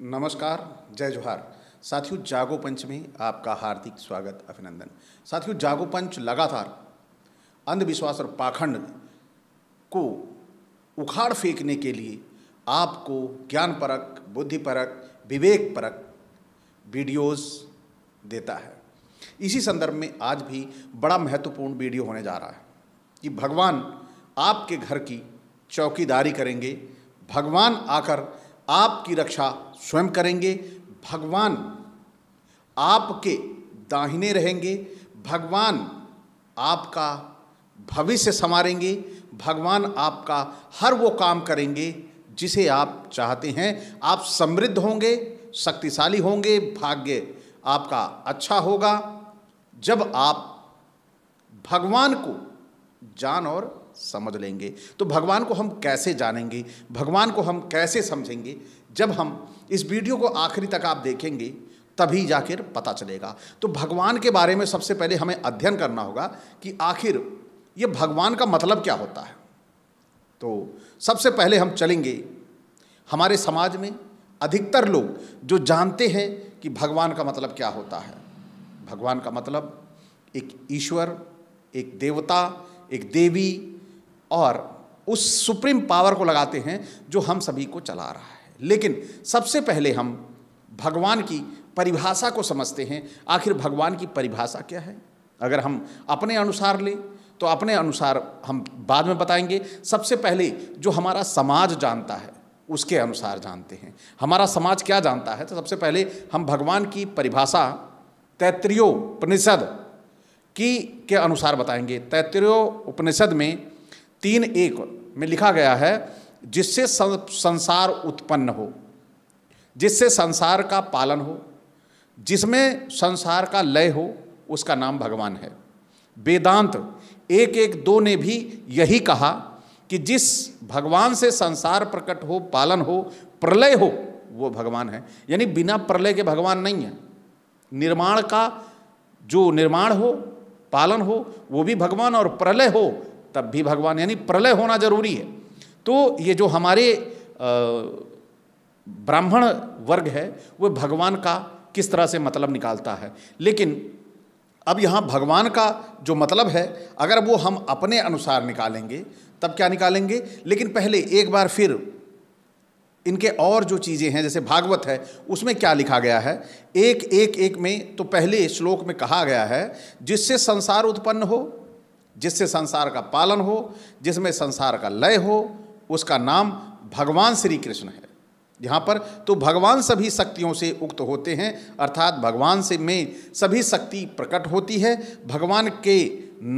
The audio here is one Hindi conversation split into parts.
नमस्कार जय जोहार साथियों जागो पंच में आपका हार्दिक स्वागत अभिनंदन साथियों जागो पंच लगातार अंधविश्वास और पाखंड को उखाड़ फेंकने के लिए आपको ज्ञान परक बुद्धि परक विवेक परक वीडियोस देता है इसी संदर्भ में आज भी बड़ा महत्वपूर्ण वीडियो होने जा रहा है कि भगवान आपके घर की चौकीदारी करेंगे भगवान आकर आपकी रक्षा स्वयं करेंगे भगवान आपके दाहिने रहेंगे भगवान आपका भविष्य संवारेंगे भगवान आपका हर वो काम करेंगे जिसे आप चाहते हैं आप समृद्ध होंगे शक्तिशाली होंगे भाग्य आपका अच्छा होगा जब आप भगवान को जान और समझ लेंगे तो भगवान को हम कैसे जानेंगे भगवान को हम कैसे समझेंगे जब हम इस वीडियो को आखिरी तक आप देखेंगे तभी जाकर पता चलेगा तो भगवान के बारे में सबसे पहले हमें अध्ययन करना होगा कि आखिर ये भगवान का मतलब क्या होता है तो सबसे पहले हम चलेंगे हमारे समाज में अधिकतर लोग जो जानते हैं कि भगवान का मतलब क्या होता है भगवान का मतलब एक ईश्वर एक देवता एक देवी और उस सुप्रीम पावर को लगाते हैं जो हम सभी को चला रहा है लेकिन सबसे पहले हम भगवान की परिभाषा को समझते हैं आखिर भगवान की परिभाषा क्या है अगर हम अपने अनुसार लें तो अपने अनुसार हम बाद में बताएंगे सबसे पहले जो हमारा समाज जानता है उसके अनुसार जानते हैं हमारा समाज क्या जानता है तो सबसे पहले हम भगवान की परिभाषा तैतृयो उपनिषद की के अनुसार बताएंगे तैतृयो उपनिषद में तीन एक में लिखा गया है जिससे संसार उत्पन्न हो जिससे संसार का पालन हो जिसमें संसार का लय हो उसका नाम भगवान है वेदांत एक एक दो ने भी यही कहा कि जिस भगवान से संसार प्रकट हो पालन हो प्रलय हो वो भगवान है यानी बिना प्रलय के भगवान नहीं है निर्माण का जो निर्माण हो पालन हो वो भी भगवान और प्रलय हो तब भी भगवान यानी प्रलय होना जरूरी है तो ये जो हमारे ब्राह्मण वर्ग है वह भगवान का किस तरह से मतलब निकालता है लेकिन अब यहाँ भगवान का जो मतलब है अगर वो हम अपने अनुसार निकालेंगे तब क्या निकालेंगे लेकिन पहले एक बार फिर इनके और जो चीज़ें हैं जैसे भागवत है उसमें क्या लिखा गया है एक एक एक में तो पहले श्लोक में कहा गया है जिससे संसार उत्पन्न हो जिससे संसार का पालन हो जिसमें संसार का लय हो उसका नाम भगवान श्री कृष्ण है यहाँ पर तो भगवान सभी शक्तियों से उक्त होते हैं अर्थात भगवान से में सभी शक्ति प्रकट होती है भगवान के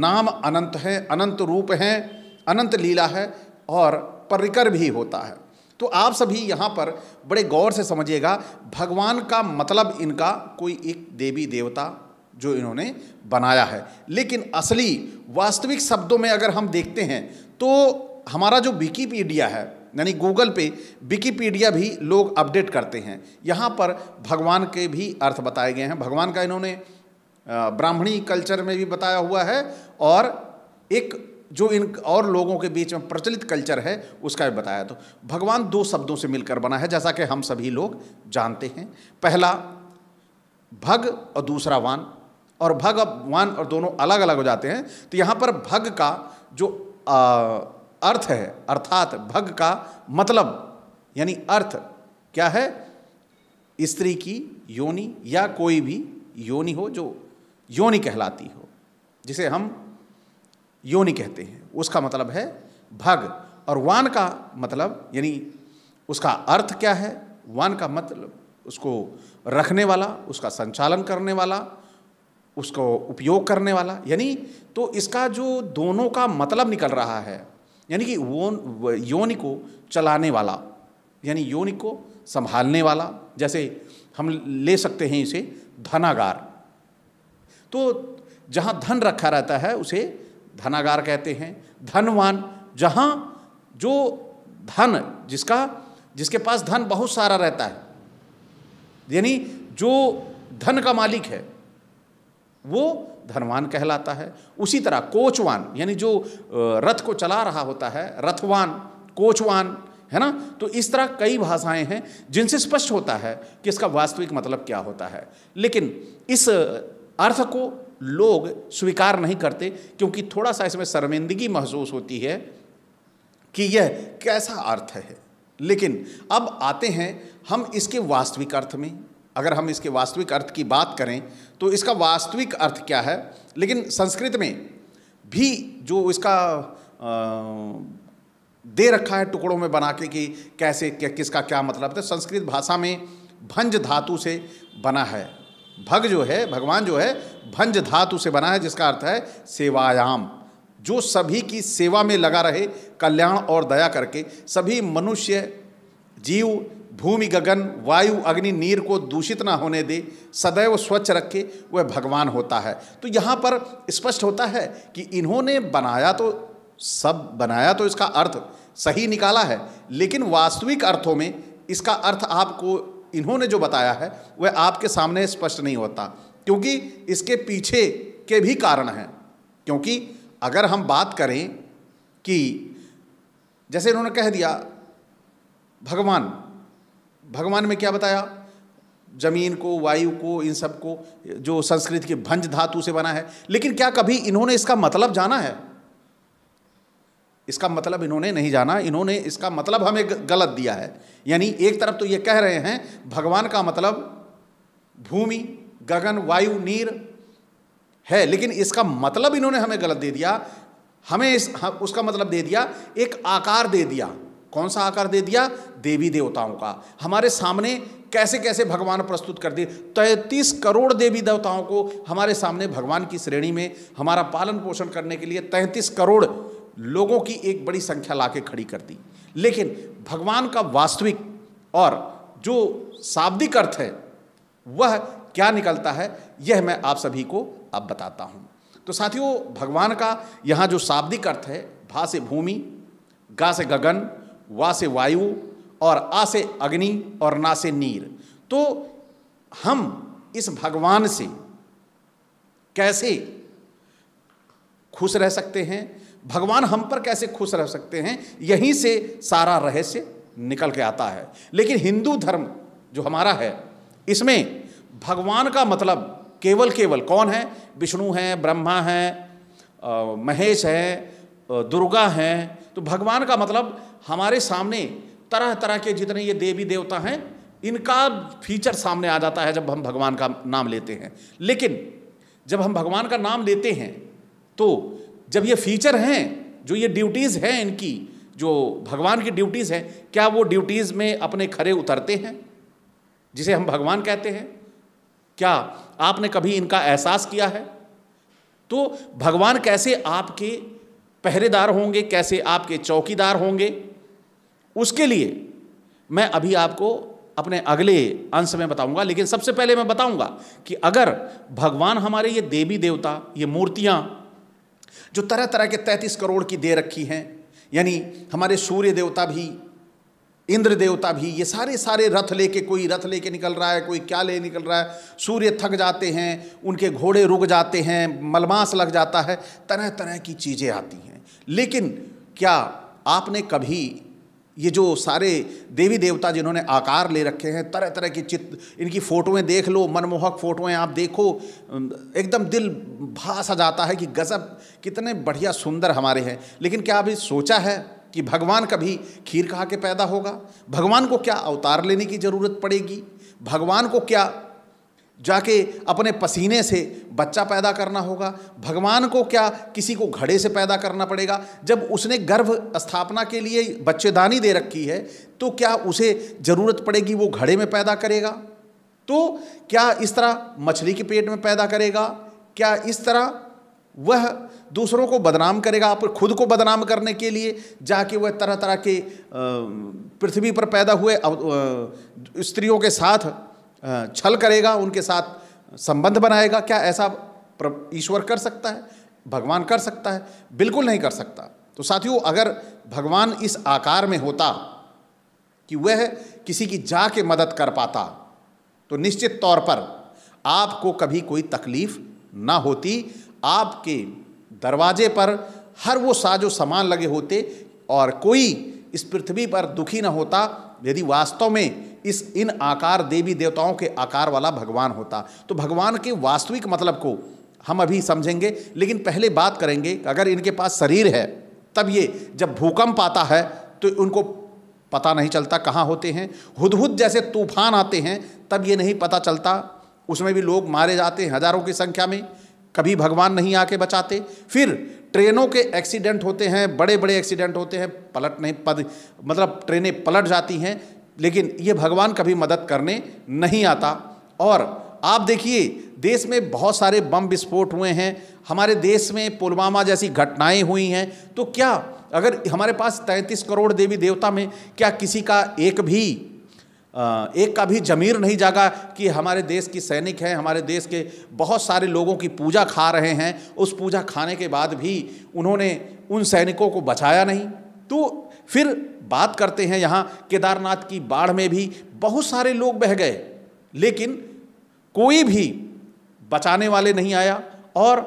नाम अनंत हैं अनंत रूप हैं अनंत लीला है और परिकर भी होता है तो आप सभी यहाँ पर बड़े गौर से समझिएगा भगवान का मतलब इनका कोई एक देवी देवता जो इन्होंने बनाया है लेकिन असली वास्तविक शब्दों में अगर हम देखते हैं तो हमारा जो विकीपीडिया है यानी गूगल पे विकीपीडिया भी लोग अपडेट करते हैं यहाँ पर भगवान के भी अर्थ बताए गए हैं भगवान का इन्होंने ब्राह्मणी कल्चर में भी बताया हुआ है और एक जो इन और लोगों के बीच में प्रचलित कल्चर है उसका भी बताया तो भगवान दो शब्दों से मिलकर बना है जैसा कि हम सभी लोग जानते हैं पहला भग और दूसरा वान और भग अब वान और दोनों अलग अलग हो जाते हैं तो यहाँ पर भग का जो आ, अर्थ है अर्थात भग का मतलब यानी अर्थ क्या है स्त्री की योनि या कोई भी योनि हो जो योनि कहलाती हो जिसे हम योनि कहते हैं उसका मतलब है भग और वान का मतलब यानी उसका अर्थ क्या है वान का मतलब उसको रखने वाला उसका संचालन करने वाला उसको उपयोग करने वाला यानी तो इसका जो दोनों का मतलब निकल रहा है यानी कि वो योनि को चलाने वाला यानी योनि को संभालने वाला जैसे हम ले सकते हैं इसे धनागार तो जहाँ धन रखा रहता है उसे धनागार कहते हैं धनवान जहाँ जो धन जिसका जिसके पास धन बहुत सारा रहता है यानी जो धन का मालिक है वो धनवान कहलाता है उसी तरह कोचवान यानी जो रथ को चला रहा होता है रथवान कोचवान है ना तो इस तरह कई भाषाएं हैं जिनसे स्पष्ट होता है कि इसका वास्तविक मतलब क्या होता है लेकिन इस अर्थ को लोग स्वीकार नहीं करते क्योंकि थोड़ा सा इसमें शर्मिंदगी महसूस होती है कि यह कैसा अर्थ है लेकिन अब आते हैं हम इसके वास्तविक अर्थ में अगर हम इसके वास्तविक अर्थ की बात करें तो इसका वास्तविक अर्थ क्या है लेकिन संस्कृत में भी जो इसका आ, दे रखा है टुकड़ों में बना के कि कैसे क्या किसका क्या मतलब है संस्कृत भाषा में भंज धातु से बना है भग जो है भगवान जो है भंज धातु से बना है जिसका अर्थ है सेवायाम जो सभी की सेवा में लगा रहे कल्याण और दया करके सभी मनुष्य जीव भूमि गगन वायु अग्नि नीर को दूषित ना होने दे सदैव स्वच्छ रखे वह भगवान होता है तो यहाँ पर स्पष्ट होता है कि इन्होंने बनाया तो सब बनाया तो इसका अर्थ सही निकाला है लेकिन वास्तविक अर्थों में इसका अर्थ आपको इन्होंने जो बताया है वह आपके सामने स्पष्ट नहीं होता क्योंकि इसके पीछे के भी कारण हैं क्योंकि अगर हम बात करें कि जैसे इन्होंने कह दिया भगवान भगवान में क्या बताया जमीन को वायु को इन सब को जो संस्कृत के भंज धातु से बना है लेकिन क्या कभी इन्होंने इसका मतलब जाना है इसका मतलब इन्होंने नहीं जाना इन्होंने इसका मतलब हमें गलत दिया है यानी एक तरफ तो ये कह रहे हैं भगवान का मतलब भूमि गगन वायु नीर है लेकिन इसका मतलब इन्होंने हमें गलत दे दिया हमें इस उसका मतलब दे दिया एक आकार दे दिया कौन सा आकार दे दिया देवी देवताओं का हमारे सामने कैसे कैसे भगवान प्रस्तुत कर दिए तैंतीस करोड़ देवी देवताओं को हमारे सामने भगवान की श्रेणी में हमारा पालन पोषण करने के लिए तैंतीस करोड़ लोगों की एक बड़ी संख्या ला के खड़ी कर दी लेकिन भगवान का वास्तविक और जो शाब्दिक अर्थ है वह क्या निकलता है यह मैं आप सभी को अब बताता हूँ तो साथियों भगवान का यहाँ जो शाब्दिक अर्थ है भा से भूमि गा से गगन वा से वायु और आ से अग्नि और ना से नीर तो हम इस भगवान से कैसे खुश रह सकते हैं भगवान हम पर कैसे खुश रह सकते हैं यहीं से सारा रहस्य निकल के आता है लेकिन हिंदू धर्म जो हमारा है इसमें भगवान का मतलब केवल केवल कौन है विष्णु है ब्रह्मा है महेश है दुर्गा हैं तो भगवान का मतलब हमारे सामने तरह तरह के जितने ये देवी देवता हैं इनका फीचर सामने आ जाता है जब हम भगवान का नाम लेते हैं लेकिन जब हम भगवान का नाम लेते हैं तो जब ये फीचर हैं जो ये ड्यूटीज़ हैं इनकी जो भगवान की ड्यूटीज़ हैं क्या वो ड्यूटीज़ में अपने खरे उतरते हैं जिसे हम भगवान कहते हैं क्या आपने कभी इनका एहसास किया है तो भगवान कैसे आपके पहरेदार होंगे कैसे आपके चौकीदार होंगे उसके लिए मैं अभी आपको अपने अगले अंश में बताऊंगा लेकिन सबसे पहले मैं बताऊंगा कि अगर भगवान हमारे ये देवी देवता ये मूर्तियाँ जो तरह तरह के तैंतीस करोड़ की दे रखी हैं यानी हमारे सूर्य देवता भी इंद्र देवता भी ये सारे सारे रथ लेके कोई रथ लेके निकल रहा है कोई क्या ले निकल रहा है सूर्य थक जाते हैं उनके घोड़े रुक जाते हैं मलमास लग जाता है तरह तरह की चीज़ें आती हैं लेकिन क्या आपने कभी ये जो सारे देवी देवता जिन्होंने आकार ले रखे हैं तरह तरह की चित्र इनकी फ़ोटोएं देख लो मनमोहक फ़ोटोएं आप देखो एकदम दिल भा सा जाता है कि गज़ब कितने बढ़िया सुंदर हमारे हैं लेकिन क्या अभी सोचा है कि भगवान कभी खीर खा के पैदा होगा भगवान को क्या अवतार लेने की ज़रूरत पड़ेगी भगवान को क्या जाके अपने पसीने से बच्चा पैदा करना होगा भगवान को क्या किसी को घड़े से पैदा करना पड़ेगा जब उसने गर्भ स्थापना के लिए बच्चेदानी दे रखी है तो क्या उसे ज़रूरत पड़ेगी वो घड़े में पैदा करेगा तो क्या इस तरह मछली के पेट में पैदा करेगा क्या इस तरह वह दूसरों को बदनाम करेगा आप खुद को बदनाम करने के लिए जाके वह तरह तरह के पृथ्वी पर पैदा हुए स्त्रियों के साथ छल करेगा उनके साथ संबंध बनाएगा क्या ऐसा ईश्वर कर सकता है भगवान कर सकता है बिल्कुल नहीं कर सकता तो साथियों अगर भगवान इस आकार में होता कि वह किसी की जा के मदद कर पाता तो निश्चित तौर पर आपको कभी कोई तकलीफ ना होती आपके दरवाजे पर हर वो साजो सामान लगे होते और कोई इस पृथ्वी पर दुखी ना होता यदि वास्तव में इस इन आकार देवी देवताओं के आकार वाला भगवान होता तो भगवान के वास्तविक मतलब को हम अभी समझेंगे लेकिन पहले बात करेंगे अगर इनके पास शरीर है तब ये जब भूकंप आता है तो उनको पता नहीं चलता कहाँ होते हैं हुदहुद जैसे तूफान आते हैं तब ये नहीं पता चलता उसमें भी लोग मारे जाते हैं हज़ारों की संख्या में कभी भगवान नहीं आके बचाते फिर ट्रेनों के एक्सीडेंट होते हैं बड़े बड़े एक्सीडेंट होते हैं पलट नहीं पद मतलब ट्रेनें पलट जाती हैं लेकिन ये भगवान कभी मदद करने नहीं आता और आप देखिए देश में बहुत सारे बम विस्फोट हुए हैं हमारे देश में पुलवामा जैसी घटनाएं हुई हैं तो क्या अगर हमारे पास 33 करोड़ देवी देवता में क्या किसी का एक भी एक का भी जमीर नहीं जागा कि हमारे देश की सैनिक हैं हमारे देश के बहुत सारे लोगों की पूजा खा रहे हैं उस पूजा खाने के बाद भी उन्होंने उन सैनिकों को बचाया नहीं तो फिर बात करते हैं यहाँ केदारनाथ की बाढ़ में भी बहुत सारे लोग बह गए लेकिन कोई भी बचाने वाले नहीं आया और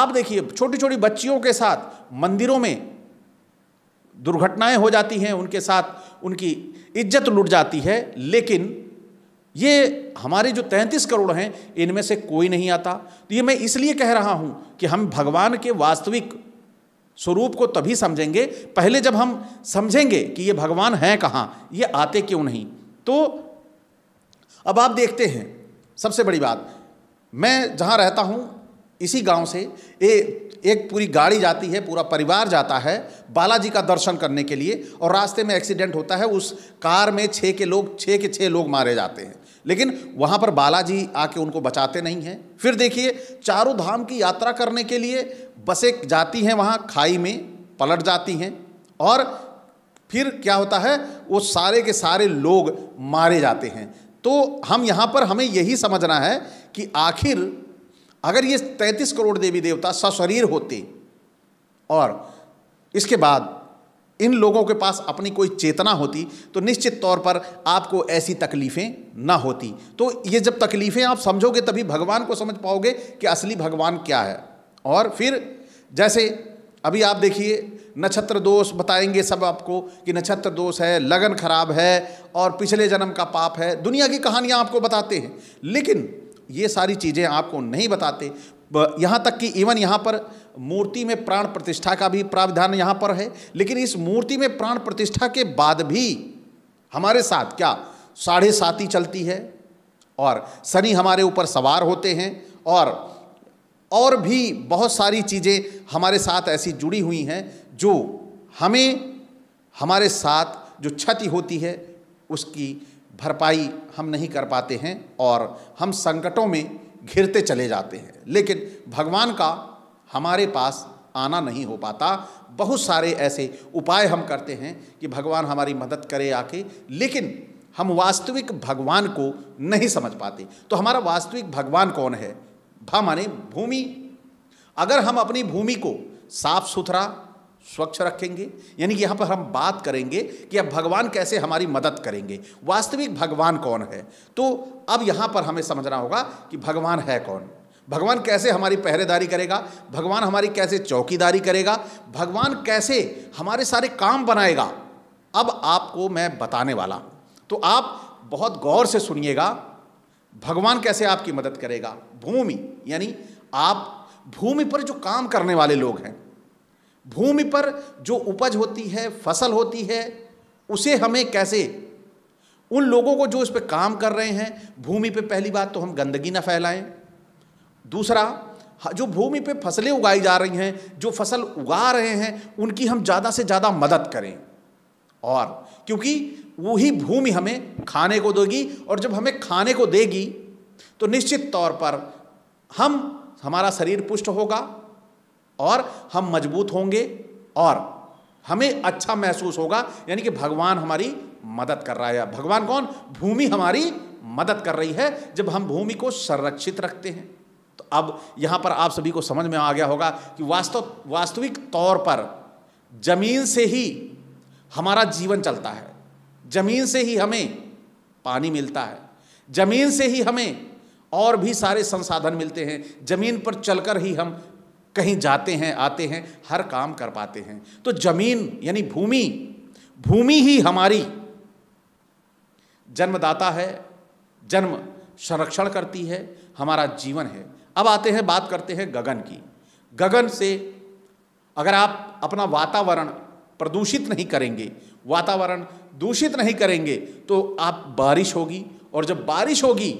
आप देखिए छोटी छोटी बच्चियों के साथ मंदिरों में दुर्घटनाएं हो जाती हैं उनके साथ उनकी इज्जत लुट जाती है लेकिन ये हमारे जो तैंतीस करोड़ हैं इनमें से कोई नहीं आता तो ये मैं इसलिए कह रहा हूँ कि हम भगवान के वास्तविक स्वरूप को तभी समझेंगे पहले जब हम समझेंगे कि ये भगवान हैं कहाँ ये आते क्यों नहीं तो अब आप देखते हैं सबसे बड़ी बात मैं जहाँ रहता हूँ इसी गांव से ए, एक पूरी गाड़ी जाती है पूरा परिवार जाता है बालाजी का दर्शन करने के लिए और रास्ते में एक्सीडेंट होता है उस कार में छः के लोग छः के छः लोग मारे जाते हैं लेकिन वहाँ पर बालाजी आके उनको बचाते नहीं हैं फिर देखिए चारों धाम की यात्रा करने के लिए बसें जाती हैं वहाँ खाई में पलट जाती हैं और फिर क्या होता है वो सारे के सारे लोग मारे जाते हैं तो हम यहाँ पर हमें यही समझना है कि आखिर अगर ये तैंतीस करोड़ देवी देवता सशरीर होते और इसके बाद इन लोगों के पास अपनी कोई चेतना होती तो निश्चित तौर पर आपको ऐसी तकलीफ़ें ना होती तो ये जब तकलीफ़ें आप समझोगे तभी भगवान को समझ पाओगे कि असली भगवान क्या है और फिर जैसे अभी आप देखिए नक्षत्र दोष बताएंगे सब आपको कि नक्षत्र दोष है लगन खराब है और पिछले जन्म का पाप है दुनिया की कहानियाँ आपको बताते हैं लेकिन ये सारी चीज़ें आपको नहीं बताते यहाँ तक कि इवन यहाँ पर मूर्ति में प्राण प्रतिष्ठा का भी प्रावधान यहाँ पर है लेकिन इस मूर्ति में प्राण प्रतिष्ठा के बाद भी हमारे साथ क्या साढ़े ही चलती है और शनि हमारे ऊपर सवार होते हैं और और भी बहुत सारी चीज़ें हमारे साथ ऐसी जुड़ी हुई हैं जो हमें हमारे साथ जो क्षति होती है उसकी भरपाई हम नहीं कर पाते हैं और हम संकटों में घिरते चले जाते हैं लेकिन भगवान का हमारे पास आना नहीं हो पाता बहुत सारे ऐसे उपाय हम करते हैं कि भगवान हमारी मदद करे आके लेकिन हम वास्तविक भगवान को नहीं समझ पाते तो हमारा वास्तविक भगवान कौन है भा माने भूमि अगर हम अपनी भूमि को साफ सुथरा स्वच्छ रखेंगे यानी कि यहाँ पर हम बात करेंगे कि अब भगवान कैसे हमारी मदद करेंगे वास्तविक भगवान कौन है तो अब यहाँ पर हमें समझना होगा कि भगवान है कौन भगवान कैसे हमारी पहरेदारी करेगा भगवान हमारी कैसे चौकीदारी करेगा भगवान कैसे हमारे सारे काम बनाएगा अब आपको मैं बताने वाला तो आप बहुत गौर से सुनिएगा भगवान कैसे आपकी मदद करेगा भूमि यानी आप भूमि पर जो काम करने वाले लोग हैं भूमि पर जो उपज होती है फसल होती है उसे हमें कैसे उन लोगों को जो इस पर काम कर रहे हैं भूमि पे पहली बात तो हम गंदगी ना फैलाएं दूसरा जो भूमि पे फसलें उगाई जा रही हैं जो फसल उगा रहे हैं उनकी हम ज़्यादा से ज़्यादा मदद करें और क्योंकि वही भूमि हमें खाने को देगी और जब हमें खाने को देगी तो निश्चित तौर पर हम हमारा शरीर पुष्ट होगा और हम मजबूत होंगे और हमें अच्छा महसूस होगा यानी कि भगवान हमारी मदद कर रहा है भगवान कौन भूमि हमारी मदद कर रही है जब हम भूमि को संरक्षित रखते हैं तो अब यहां पर आप सभी को समझ में आ गया होगा कि वास्तव वास्तविक तौर पर जमीन से ही हमारा जीवन चलता है जमीन से ही हमें पानी मिलता है जमीन से ही हमें और भी सारे संसाधन मिलते हैं जमीन पर चलकर ही हम कहीं जाते हैं आते हैं हर काम कर पाते हैं तो जमीन यानी भूमि भूमि ही हमारी जन्मदाता है जन्म संरक्षण करती है हमारा जीवन है अब आते हैं बात करते हैं गगन की गगन से अगर आप अपना वातावरण प्रदूषित नहीं करेंगे वातावरण दूषित नहीं करेंगे तो आप बारिश होगी और जब बारिश होगी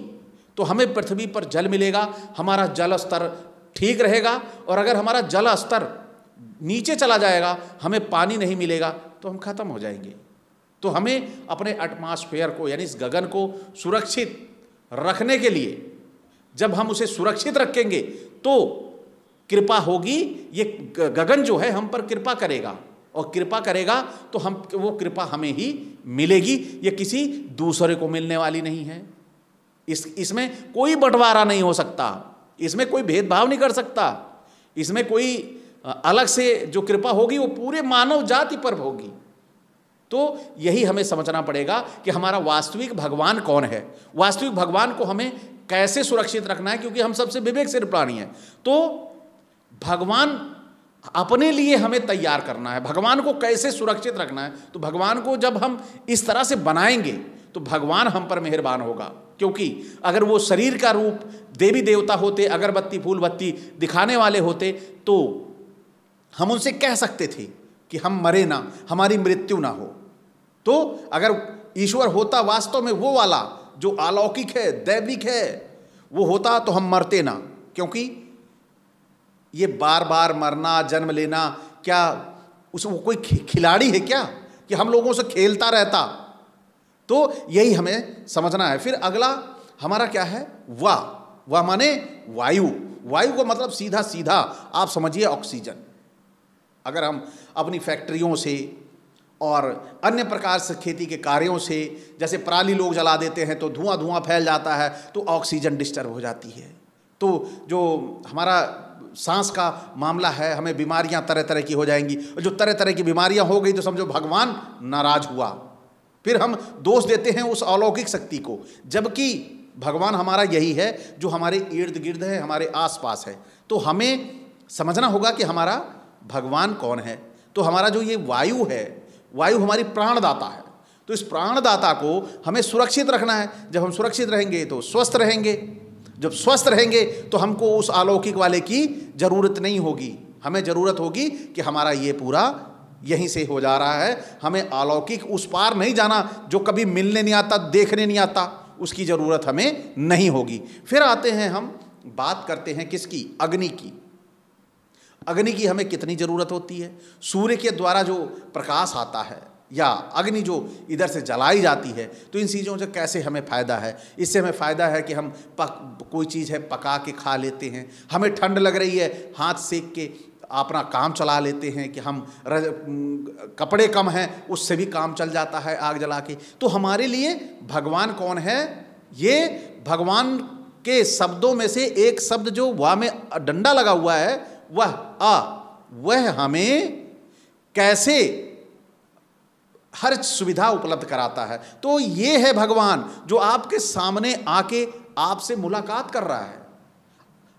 तो हमें पृथ्वी पर जल मिलेगा हमारा जल स्तर ठीक रहेगा और अगर हमारा जल स्तर नीचे चला जाएगा हमें पानी नहीं मिलेगा तो हम खत्म हो जाएंगे तो हमें अपने एटमॉस्फेयर को यानी इस गगन को सुरक्षित रखने के लिए जब हम उसे सुरक्षित रखेंगे तो कृपा होगी ये गगन जो है हम पर कृपा करेगा और कृपा करेगा तो हम वो कृपा हमें ही मिलेगी ये किसी दूसरे को मिलने वाली नहीं है इस इसमें कोई बंटवारा नहीं हो सकता इसमें कोई भेदभाव नहीं कर सकता इसमें कोई अलग से जो कृपा होगी वो पूरे मानव जाति पर होगी तो यही हमें समझना पड़ेगा कि हमारा वास्तविक भगवान कौन है वास्तविक भगवान को हमें कैसे सुरक्षित रखना है क्योंकि हम सबसे विवेक से प्राणी हैं तो भगवान अपने लिए हमें तैयार करना है भगवान को कैसे सुरक्षित रखना है तो भगवान को जब हम इस तरह से बनाएंगे तो भगवान हम पर मेहरबान होगा क्योंकि अगर वो शरीर का रूप देवी देवता होते अगरबत्ती फूल बत्ती दिखाने वाले होते तो हम उनसे कह सकते थे कि हम मरे ना हमारी मृत्यु ना हो तो अगर ईश्वर होता वास्तव में वो वाला जो अलौकिक है दैविक है वो होता तो हम मरते ना क्योंकि ये बार बार मरना जन्म लेना क्या उस वो कोई खिलाड़ी है क्या कि हम लोगों से खेलता रहता तो यही हमें समझना है फिर अगला हमारा क्या है वा वा माने वायु वायु को मतलब सीधा सीधा आप समझिए ऑक्सीजन अगर हम अपनी फैक्ट्रियों से और अन्य प्रकार से खेती के कार्यों से जैसे पराली लोग जला देते हैं तो धुआं धुआं फैल जाता है तो ऑक्सीजन डिस्टर्ब हो जाती है तो जो हमारा सांस का मामला है हमें बीमारियां तरह तरह की हो जाएंगी और जो तरह तरह की बीमारियां हो गई तो समझो भगवान नाराज हुआ फिर हम दोष देते हैं उस अलौकिक शक्ति को जबकि भगवान हमारा यही है जो हमारे इर्द गिर्द है हमारे आसपास है तो हमें समझना होगा कि हमारा भगवान कौन है तो हमारा जो ये वायु है वायु हमारी प्राणदाता है तो इस प्राणदाता को हमें सुरक्षित रखना है जब हम सुरक्षित रहेंगे तो स्वस्थ रहेंगे जब स्वस्थ रहेंगे तो हमको उस अलौकिक वाले की ज़रूरत नहीं होगी हमें ज़रूरत होगी कि हमारा ये पूरा यहीं से हो जा रहा है हमें अलौकिक उस पार नहीं जाना जो कभी मिलने नहीं आता देखने नहीं आता उसकी ज़रूरत हमें नहीं होगी फिर आते हैं हम बात करते हैं किसकी अग्नि की अग्नि की हमें कितनी ज़रूरत होती है सूर्य के द्वारा जो प्रकाश आता है या अग्नि जो इधर से जलाई जाती है तो इन चीज़ों से कैसे हमें फ़ायदा है इससे हमें फ़ायदा है कि हम पक कोई चीज़ है पका के खा लेते हैं हमें ठंड लग रही है हाथ सेक के अपना काम चला लेते हैं कि हम रज, कपड़े कम हैं उससे भी काम चल जाता है आग जला के तो हमारे लिए भगवान कौन है ये भगवान के शब्दों में से एक शब्द जो वाह में डंडा लगा हुआ है वह आ वह हमें कैसे हर सुविधा उपलब्ध कराता है तो ये है भगवान जो आपके सामने आके आपसे मुलाकात कर रहा है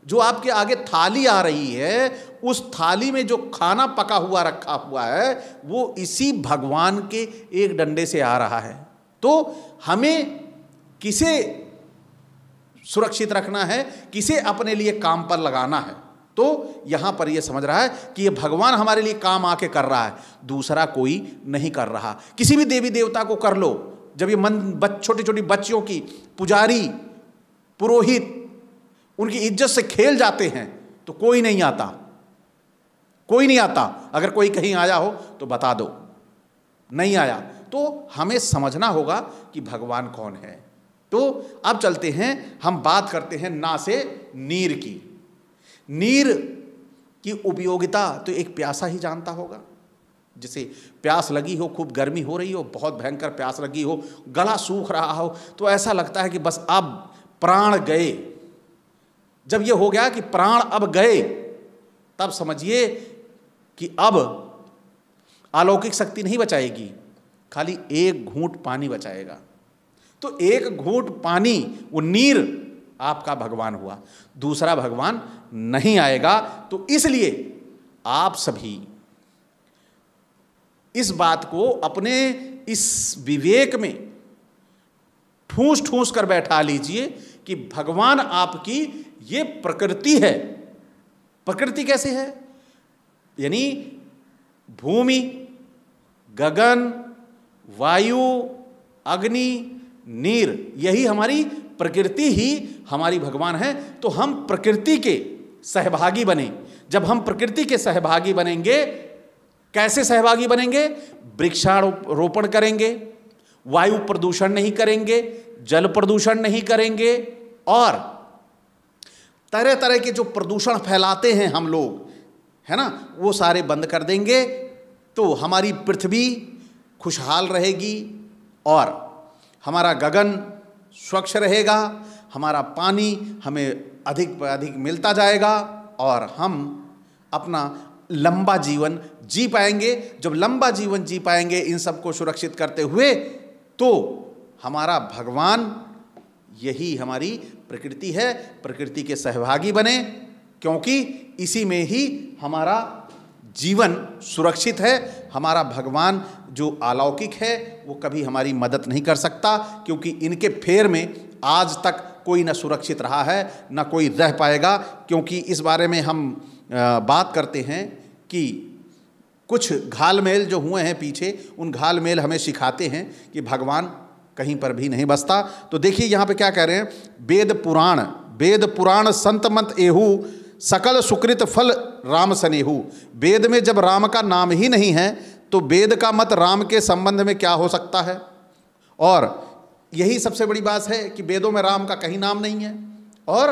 जो आपके आगे थाली आ रही है उस थाली में जो खाना पका हुआ रखा हुआ है वो इसी भगवान के एक डंडे से आ रहा है तो हमें किसे सुरक्षित रखना है किसे अपने लिए काम पर लगाना है तो यहाँ पर यह समझ रहा है कि ये भगवान हमारे लिए काम आके कर रहा है दूसरा कोई नहीं कर रहा किसी भी देवी देवता को कर लो जब ये मन छोटी छोटी बच्चियों की पुजारी पुरोहित उनकी इज्जत से खेल जाते हैं तो कोई नहीं आता कोई नहीं आता अगर कोई कहीं आया हो तो बता दो नहीं आया तो हमें समझना होगा कि भगवान कौन है तो अब चलते हैं हम बात करते हैं ना से नीर की नीर की उपयोगिता तो एक प्यासा ही जानता होगा जिसे प्यास लगी हो खूब गर्मी हो रही हो बहुत भयंकर प्यास लगी हो गला सूख रहा हो तो ऐसा लगता है कि बस अब प्राण गए जब ये हो गया कि प्राण अब गए तब समझिए कि अब अलौकिक शक्ति नहीं बचाएगी खाली एक घूंट पानी बचाएगा तो एक घूंट पानी वो नीर आपका भगवान हुआ दूसरा भगवान नहीं आएगा तो इसलिए आप सभी इस बात को अपने इस विवेक में ठूस ठूस कर बैठा लीजिए कि भगवान आपकी ये प्रकृति है प्रकृति कैसे है यानी भूमि गगन वायु अग्नि नीर यही हमारी प्रकृति ही हमारी भगवान है तो हम प्रकृति के सहभागी बने जब हम प्रकृति के सहभागी बनेंगे कैसे सहभागी बनेंगे वृक्षारोपण करेंगे वायु प्रदूषण नहीं करेंगे जल प्रदूषण नहीं करेंगे और तरह तरह के जो प्रदूषण फैलाते हैं हम लोग है ना वो सारे बंद कर देंगे तो हमारी पृथ्वी खुशहाल रहेगी और हमारा गगन स्वच्छ रहेगा हमारा पानी हमें अधिक अधिक मिलता जाएगा और हम अपना लंबा जीवन जी पाएंगे जब लंबा जीवन जी पाएंगे इन सबको सुरक्षित करते हुए तो हमारा भगवान यही हमारी प्रकृति है प्रकृति के सहभागी बने क्योंकि इसी में ही हमारा जीवन सुरक्षित है हमारा भगवान जो अलौकिक है वो कभी हमारी मदद नहीं कर सकता क्योंकि इनके फेर में आज तक कोई न सुरक्षित रहा है न कोई रह पाएगा क्योंकि इस बारे में हम बात करते हैं कि कुछ घाल मेल जो हुए हैं पीछे उन घाल मेल हमें सिखाते हैं कि भगवान कहीं पर भी नहीं बसता तो देखिए यहाँ पे क्या कह रहे हैं वेद पुराण वेद पुराण संत मंत एहू सकल सुकृत फल राम सनेहू वेद में जब राम का नाम ही नहीं है तो वेद का मत राम के संबंध में क्या हो सकता है और यही सबसे बड़ी बात है कि वेदों में राम का कहीं नाम नहीं है और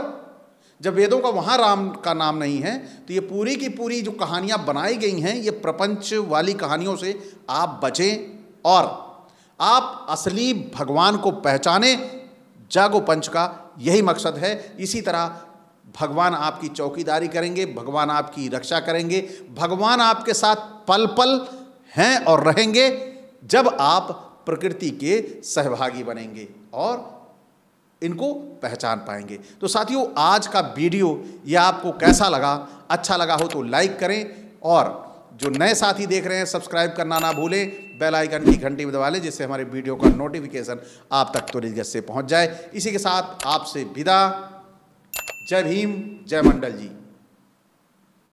जब वेदों का वहाँ राम का नाम नहीं है तो ये पूरी की पूरी जो कहानियाँ बनाई गई हैं ये प्रपंच वाली कहानियों से आप बचें और आप असली भगवान को पहचाने जागो पंच का यही मकसद है इसी तरह भगवान आपकी चौकीदारी करेंगे भगवान आपकी रक्षा करेंगे भगवान आपके साथ पल पल हैं और रहेंगे जब आप प्रकृति के सहभागी बनेंगे और इनको पहचान पाएंगे तो साथियों आज का वीडियो ये आपको कैसा लगा अच्छा लगा हो तो लाइक करें और जो नए साथी देख रहे हैं सब्सक्राइब करना ना भूलें बेल आइकन की घंटी में दबा लें जिससे हमारे वीडियो का नोटिफिकेशन आप तक त्वरित गति से पहुंच जाए इसी के साथ आपसे विदा जय भीम जय मंडल जी